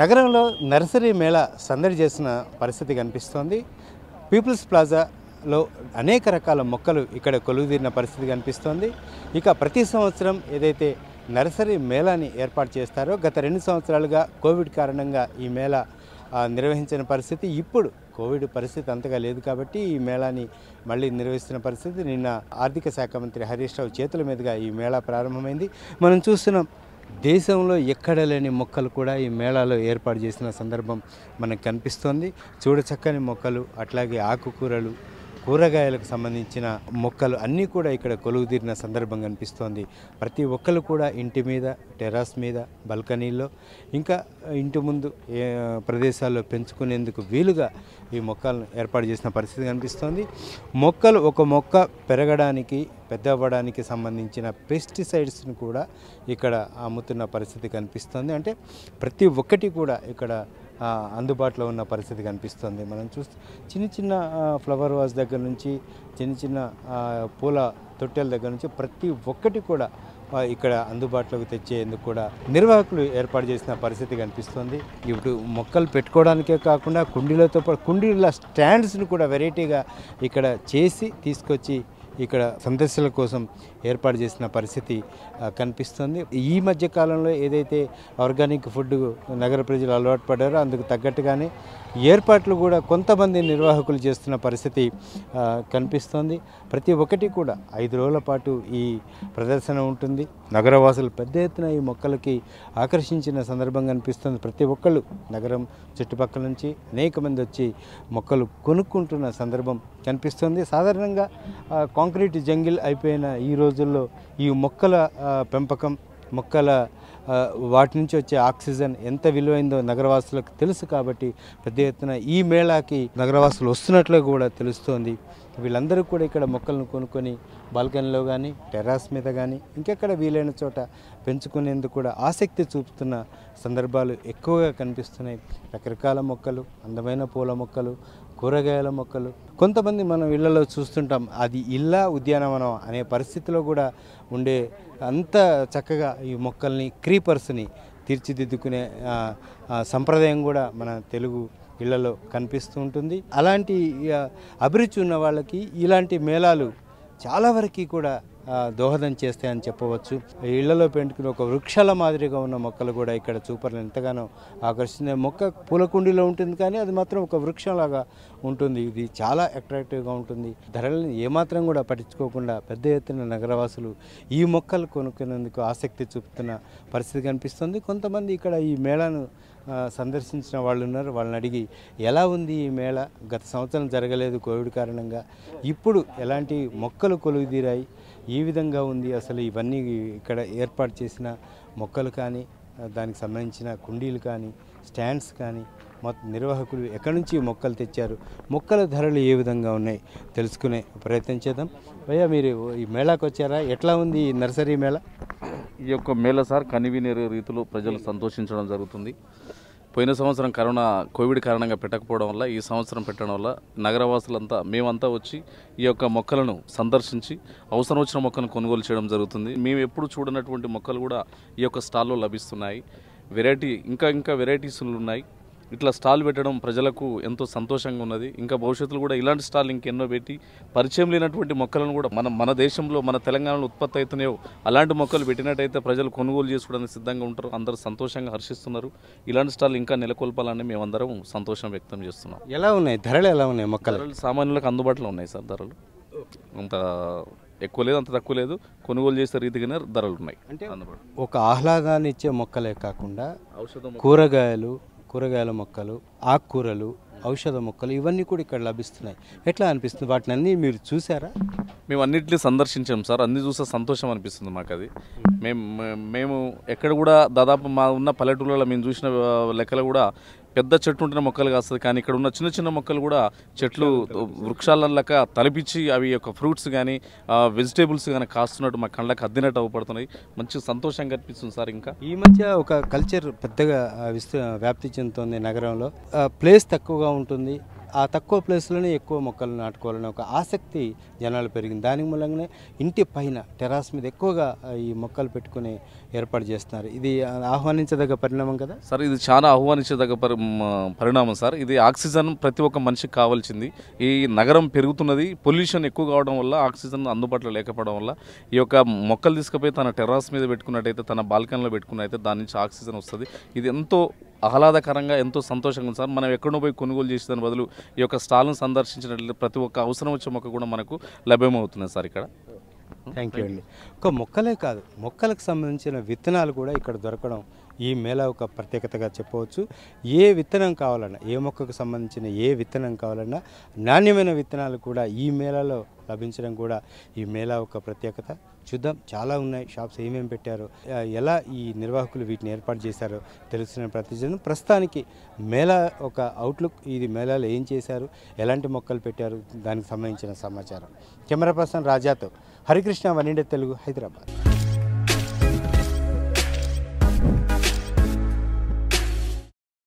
నగరంలో నర్సరీ మేళ సందడి చేసిన పరిస్థితి కనిపిస్తోంది పీపుల్స్ ప్లాజాలో అనేక రకాల మొక్కలు ఇక్కడ కొలువుదీరిన పరిస్థితి కనిపిస్తోంది ఇక ప్రతి సంవత్సరం ఏదైతే నర్సరీ మేళాని ఏర్పాటు చేస్తారో గత రెండు సంవత్సరాలుగా కోవిడ్ కారణంగా ఈ మేళా నిర్వహించిన పరిస్థితి ఇప్పుడు కోవిడ్ పరిస్థితి అంతగా లేదు కాబట్టి ఈ మేళాని మళ్ళీ నిర్వహిస్తున్న పరిస్థితి నిన్న ఆర్థిక శాఖ మంత్రి హరీష్ రావు చేతుల మీదుగా ఈ మేళా ప్రారంభమైంది మనం చూస్తున్నాం దేశంలో ఎక్కడ లేని మొక్కలు కూడా ఈ మేళాలో ఏర్పాటు చేసిన సందర్భం మనకు కనిపిస్తోంది చూడచక్కని మొక్కలు అట్లాగే ఆకుకూరలు కూరగాయలకు సంబంధించిన మొక్కలు అన్నీ కూడా ఇక్కడ తీరిన సందర్భం కనిపిస్తోంది ప్రతి ఒక్కరు కూడా ఇంటి మీద టెరాస్ మీద బల్కనీలో ఇంకా ఇంటి ముందు ప్రదేశాల్లో పెంచుకునేందుకు వీలుగా ఈ మొక్కలను ఏర్పాటు చేసిన పరిస్థితి కనిపిస్తోంది మొక్కలు ఒక మొక్క పెరగడానికి పెద్ద అవ్వడానికి సంబంధించిన పెస్టిసైడ్స్ని కూడా ఇక్కడ అమ్ముతున్న పరిస్థితి కనిపిస్తోంది అంటే ప్రతి ఒక్కటి కూడా ఇక్కడ అందుబాటులో ఉన్న పరిస్థితి కనిపిస్తుంది మనం చూస్తే చిన్న చిన్న ఫ్లవర్ వాజ్ దగ్గర నుంచి చిన్న చిన్న పూల తొట్టెల దగ్గర నుంచి ప్రతి ఒక్కటి కూడా ఇక్కడ అందుబాటులోకి తెచ్చేందుకు కూడా నిర్వాహకులు ఏర్పాటు చేసిన పరిస్థితి కనిపిస్తుంది ఇప్పుడు మొక్కలు పెట్టుకోవడానికే కాకుండా కుండీలతో పాటు కుండీల స్టాండ్స్ను కూడా వెరైటీగా ఇక్కడ చేసి తీసుకొచ్చి ఇక్కడ సందర్శనల కోసం ఏర్పాటు చేసిన పరిస్థితి కనిపిస్తుంది ఈ మధ్య కాలంలో ఏదైతే ఆర్గానిక్ ఫుడ్ నగర ప్రజలు అలవాటు పడారో అందుకు తగ్గట్టుగానే ఏర్పాట్లు కూడా కొంతమంది నిర్వాహకులు చేస్తున్న పరిస్థితి కనిపిస్తోంది ప్రతి ఒక్కటి కూడా ఐదు రోజుల పాటు ఈ ప్రదర్శన ఉంటుంది నగరవాసులు పెద్ద ఎత్తున ఈ మొక్కలకి ఆకర్షించిన సందర్భం కనిపిస్తుంది ప్రతి ఒక్కళ్ళు నగరం చుట్టుపక్కల నుంచి అనేక మంది వచ్చి మొక్కలు కొనుక్కుంటున్న సందర్భం కనిపిస్తుంది సాధారణంగా కాంక్రీట్ జంగిల్ అయిపోయిన ఈ రోజుల్లో ఈ మొక్కల పెంపకం మొక్కల వాటి నుంచి వచ్చే ఆక్సిజన్ ఎంత విలువైందో నగరవాసులకు తెలుసు కాబట్టి పెద్ద ఎత్తున ఈ మేళాకి నగరవాసులు వస్తున్నట్లు కూడా తెలుస్తోంది వీళ్ళందరూ కూడా ఇక్కడ మొక్కలను కొనుక్కొని బాల్కనీలో కానీ టెర్రాస్ మీద కానీ ఇంకెక్కడ వీలైన చోట పెంచుకునేందుకు కూడా ఆసక్తి చూపుతున్న సందర్భాలు ఎక్కువగా కనిపిస్తున్నాయి రకరకాల మొక్కలు అందమైన పూల మొక్కలు కూరగాయల మొక్కలు కొంతమంది మనం ఇళ్లలో చూస్తుంటాం అది ఇళ్ళ ఉద్యానవనం అనే పరిస్థితిలో కూడా ఉండే అంత చక్కగా ఈ మొక్కల్ని క్రీపర్స్ని తీర్చిదిద్దుకునే సంప్రదాయం కూడా మన తెలుగు ఇళ్లలో కనిపిస్తూ ఉంటుంది అలాంటి అభిరుచి ఉన్న వాళ్ళకి ఇలాంటి మేళాలు చాలా వరకు కూడా దోహదం చేస్తాయని చెప్పవచ్చు ఇళ్లలో పెంటుకుని ఒక వృక్షాల మాదిరిగా ఉన్న మొక్కలు కూడా ఇక్కడ చూపర్లు ఎంతగానో ఆకర్షిస్తుంది మొక్క పూల కుండీలో ఉంటుంది కానీ అది మాత్రం ఒక వృక్షంలాగా ఉంటుంది ఇది చాలా అట్రాక్టివ్గా ఉంటుంది ధరలను ఏమాత్రం కూడా పట్టించుకోకుండా పెద్ద ఎత్తున నగరవాసులు ఈ మొక్కలు కొనుక్కునేందుకు ఆసక్తి చూపుతున్న పరిస్థితి కనిపిస్తుంది కొంతమంది ఇక్కడ ఈ మేళాను సందర్శించిన వాళ్ళు ఉన్నారు వాళ్ళని అడిగి ఎలా ఉంది ఈ మేళ గత సంవత్సరం జరగలేదు కోవిడ్ కారణంగా ఇప్పుడు ఎలాంటి మొక్కలు కొలువుదీరాయి ఈ విధంగా ఉంది అసలు ఇవన్నీ ఇక్కడ ఏర్పాటు చేసిన మొక్కలు కానీ దానికి సంబంధించిన కుండీలు కానీ స్టాండ్స్ కానీ మొత్తం నిర్వాహకులు ఎక్కడి నుంచి మొక్కలు తెచ్చారు మొక్కల ధరలు ఏ విధంగా ఉన్నాయి తెలుసుకునే ప్రయత్నం చేద్దాం భయ్యా మీరు ఈ మేళాకు వచ్చారా ఎట్లా ఉంది ఈ నర్సరీ మేళ ఈ యొక్క మేళ సార్ కనివినేరు రీతిలో ప్రజలు సంతోషించడం జరుగుతుంది పోయిన సంవత్సరం కరోనా కోవిడ్ కారణంగా పెట్టకపోవడం వల్ల ఈ సంవత్సరం పెట్టడం వల్ల నగరవాసులంతా మేమంతా వచ్చి ఈ యొక్క మొక్కలను సందర్శించి అవసరం వచ్చిన మొక్కను కొనుగోలు చేయడం జరుగుతుంది మేము ఎప్పుడు చూడనటువంటి మొక్కలు కూడా ఈ యొక్క స్టాల్లో లభిస్తున్నాయి వెరైటీ ఇంకా ఇంకా వెరైటీస్లు ఉన్నాయి ఇట్లా స్టాల్ పెట్టడం ప్రజలకు ఎంతో సంతోషంగా ఉన్నది ఇంకా భవిష్యత్తులో కూడా ఇలాంటి స్టాల్ ఇంకెన్నో పెట్టి పరిచయం లేనటువంటి మొక్కలను కూడా మనం మన దేశంలో మన తెలంగాణలో ఉత్పత్తి అవుతున్నాయో అలాంటి మొక్కలు పెట్టినట్టయితే ప్రజలు కొనుగోలు చేసుకోవడానికి సిద్ధంగా ఉంటారు అందరూ సంతోషంగా హర్షిస్తున్నారు ఇలాంటి స్టాల్ ఇంకా నెలకొల్పాలని మేమందరం సంతోషం వ్యక్తం చేస్తున్నాం ఎలా ఉన్నాయి ధరలు ఎలా ఉన్నాయి మొక్కలు సామాన్యులకు అందుబాటులో ఉన్నాయి సార్ ధరలు అంత ఎక్కువ లేదు అంత తక్కువ లేదు కొనుగోలు చేసే రీతిగానే ధరలు ఉన్నాయి అంటే ఒక ఆహ్లాదాన్ని ఇచ్చే మొక్కలే కాకుండా ఔషధం కూరగాయలు కూరగాయల మొక్కలు ఆకుకూరలు ఔషధ మొక్కలు ఇవన్నీ కూడా ఇక్కడ లభిస్తున్నాయి ఎట్లా అనిపిస్తుంది వాటిని అన్నీ మీరు చూసారా మేము అన్నింటినీ సందర్శించాం సార్ అన్ని చూసే సంతోషం అనిపిస్తుంది మాకు అది మేము మేము ఎక్కడ కూడా దాదాపు మా ఉన్న పల్లెటూళ్ళలో మేము చూసిన లెక్కలు కూడా పెద్ద చెట్టు ఉంటున్న మొక్కలు కాస్తుంది కానీ ఇక్కడ ఉన్న చిన్న చిన్న మొక్కలు కూడా చెట్లు వృక్షాలక తలపించి అవి యొక్క ఫ్రూట్స్ కానీ వెజిటేబుల్స్ కానీ కాస్తున్నట్టు మా కళ్ళకి అద్దినట్టు అవపడుతున్నాయి మంచి సంతోషంగా అనిపిస్తుంది సార్ ఇంకా ఈ మధ్య ఒక కల్చర్ పెద్దగా వ్యాప్తి చెందుతుంది నగరంలో ప్లేస్ తక్కువగా ఉంటుంది ఆ తక్కువ ప్లేస్లోనే ఎక్కువ మొక్కలు నాటుకోవాలని ఒక ఆసక్తి జనాలు పెరిగింది దాని మూలంగానే ఇంటి పైన టెరాస్ మీద ఎక్కువగా ఈ మొక్కలు పెట్టుకుని ఏర్పాటు చేస్తున్నారు ఇది ఆహ్వానించదగ్గ పరిణామం కదా సార్ ఇది చాలా ఆహ్వానించదగ్గ పరి పరిణామం సార్ ఇది ఆక్సిజన్ ప్రతి ఒక్క మనిషికి కావాల్సింది ఈ నగరం పెరుగుతున్నది పొల్యూషన్ ఎక్కువ కావడం వల్ల ఆక్సిజన్ అందుబాటులో లేకపోవడం వల్ల ఈ యొక్క మొక్కలు తీసుకుపోయి తన టెర్రాస్ మీద పెట్టుకున్నట్టయితే తన బాల్కనీలో పెట్టుకున్నట్టయితే దాని నుంచి ఆక్సిజన్ వస్తుంది ఇది ఎంతో ఆహ్లాదకరంగా ఎంతో సంతోషంగా ఉంది సార్ మనం ఎక్కడో పోయి కొనుగోలు చేసే దాని బదులు ఈ యొక్క స్టాల్ను సందర్శించినట్లయితే ప్రతి ఒక్క అవసరం వచ్చే మొక్క కూడా మనకు లభ్యమవుతుంది సార్ ఇక్కడ థ్యాంక్ యూ అండి ఒక మొక్కలే కాదు మొక్కలకు సంబంధించిన విత్తనాలు కూడా ఇక్కడ దొరకడం ఈ మేళా ఒక ప్రత్యేకతగా చెప్పవచ్చు ఏ విత్తనం కావాలన్నా ఏ మొక్కకు సంబంధించిన ఏ విత్తనం కావాలన్నా నాణ్యమైన విత్తనాలు కూడా ఈ మేళాలో లభించడం కూడా ఈ మేళా ఒక ప్రత్యేకత చూద్దాం చాలా ఉన్నాయి షాప్స్ ఏమేమి పెట్టారు ఎలా ఈ నిర్వాహకులు వీటిని ఏర్పాటు చేశారో తెలుస్తున్న ప్రతిజనం ప్రస్తుతానికి మేళా ఒక అవుట్లుక్ ఇది మేళాలో ఏం చేశారు ఎలాంటి మొక్కలు పెట్టారు దానికి సంబంధించిన సమాచారం కెమెరా పర్సన్ రాజాతో హరికృష్ణ వనిండే తెలుగు హైదరాబాద్